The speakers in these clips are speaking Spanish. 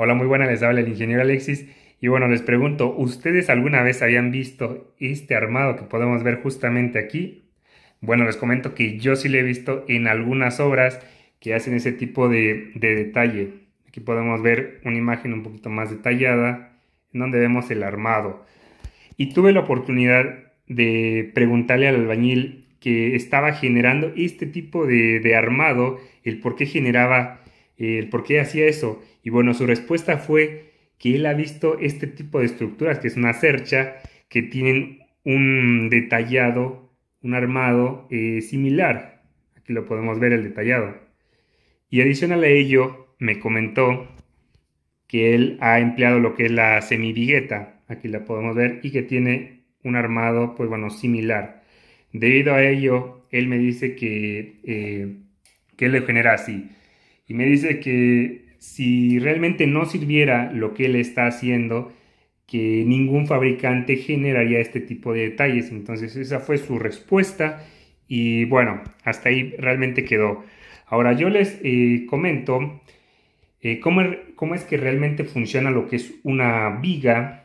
Hola, muy buenas, les habla el ingeniero Alexis. Y bueno, les pregunto, ¿ustedes alguna vez habían visto este armado que podemos ver justamente aquí? Bueno, les comento que yo sí le he visto en algunas obras que hacen ese tipo de, detalle. Aquí podemos ver una imagen un poquito más detallada en donde vemos el armado. Y tuve la oportunidad de preguntarle al albañil que estaba generando este tipo de, de, armado, el por qué generaba por qué hacía eso. Y bueno, su respuesta fue que él ha visto este tipo de estructuras, que es una cercha, que tienen un detallado, un armado eh, similar. Aquí lo podemos ver el detallado. Y adicional a ello, me comentó que él ha empleado lo que es la semivigueta, aquí la podemos ver, y que tiene un armado, pues bueno, similar. Debido a ello, él me dice que, eh, que él genera así y me dice que si realmente no sirviera lo que él está haciendo, que ningún fabricante generaría este tipo de detalles. Entonces esa fue su respuesta y bueno, hasta ahí realmente quedó. Ahora yo les eh, comento eh, cómo, es que realmente funciona lo que es una viga.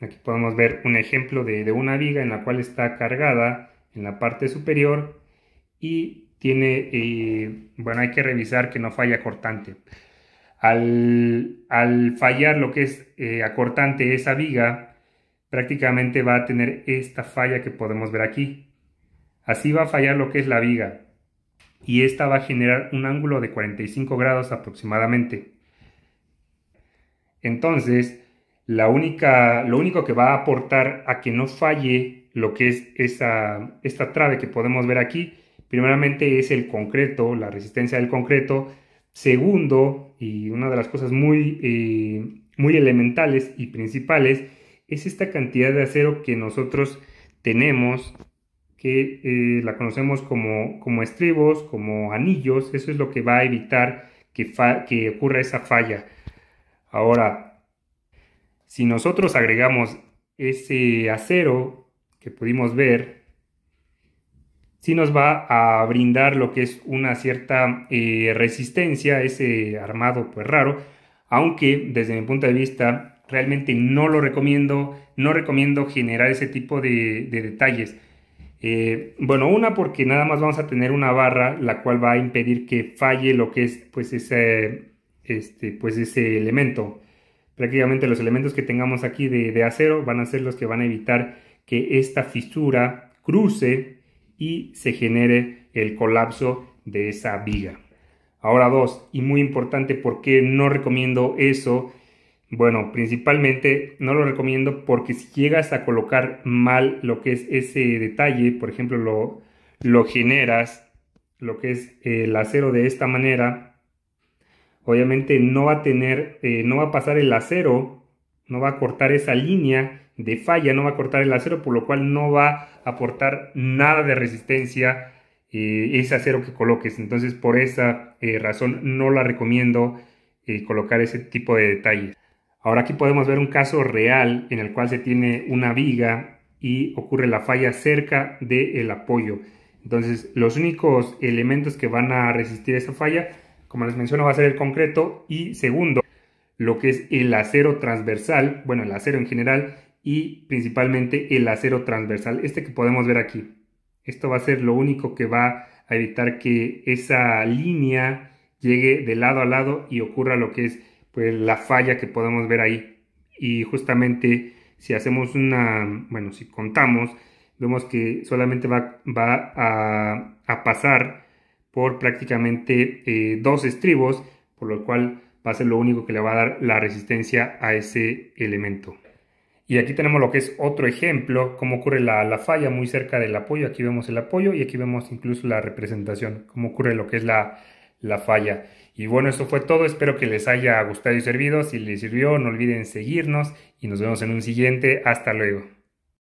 Aquí podemos ver un ejemplo de, de una viga en la cual está cargada en la parte superior y tiene, bueno, hay que revisar que no falla cortante Al, fallar lo que es eh, acortante esa viga, prácticamente va a tener esta falla que podemos ver aquí. Así va a fallar lo que es la viga y esta va a generar un ángulo de 45 grados aproximadamente. Entonces, la única, lo único que va a aportar a que no falle lo que es esa, esta trave que podemos ver aquí Primeramente es el concreto, la resistencia del concreto. Segundo, y una de las cosas muy, eh, muy elementales y principales, es esta cantidad de acero que nosotros tenemos, que eh, la conocemos como, como estribos, como anillos. Eso es lo que va a evitar que, que ocurra esa falla. Ahora, si nosotros agregamos ese acero que pudimos ver sí nos va a brindar lo que es una cierta eh, resistencia a ese armado pues raro, aunque desde mi punto de vista realmente no lo recomiendo, no recomiendo generar ese tipo de, detalles. Eh, bueno, una porque nada más vamos a tener una barra la cual va a impedir que falle lo que es pues ese, este, pues ese elemento. Prácticamente los elementos que tengamos aquí de acero van a ser los que van a evitar que esta fisura cruce y se genere el colapso de esa viga. Ahora dos, y muy importante, ¿por qué no recomiendo eso? Bueno, principalmente no lo recomiendo porque si llegas a colocar mal lo que es ese detalle, por ejemplo, lo, lo generas, lo que es eh, el acero de esta manera, obviamente no va a tener, eh, no va a pasar el acero no va a cortar esa línea de falla, no va a cortar el acero, por lo cual no va a aportar nada de resistencia eh, ese acero que coloques. Entonces, por esa eh, razón, no la recomiendo eh, colocar ese tipo de detalles. Ahora aquí podemos ver un caso real en el cual se tiene una viga y ocurre la falla cerca del apoyo. Entonces, los únicos elementos que van a resistir esa falla, como les menciono, va a ser el concreto y segundo, lo que es el acero transversal, bueno, el acero en general y principalmente el acero transversal, este que podemos ver aquí. Esto va a ser lo único que va a evitar que esa línea llegue de lado a lado y ocurra lo que es pues, la falla que podemos ver ahí. Y justamente si hacemos una, bueno, si contamos, vemos que solamente va, va a, pasar por prácticamente eh, dos estribos, por lo cual va a ser lo único que le va a dar la resistencia a ese elemento. Y aquí tenemos lo que es otro ejemplo, cómo ocurre la, falla muy cerca del apoyo. Aquí vemos el apoyo y aquí vemos incluso la representación, cómo ocurre lo que es la, la falla. Y bueno, eso fue todo. Espero que les haya gustado y servido. Si les sirvió, no olviden seguirnos y nos vemos en un siguiente. Hasta luego.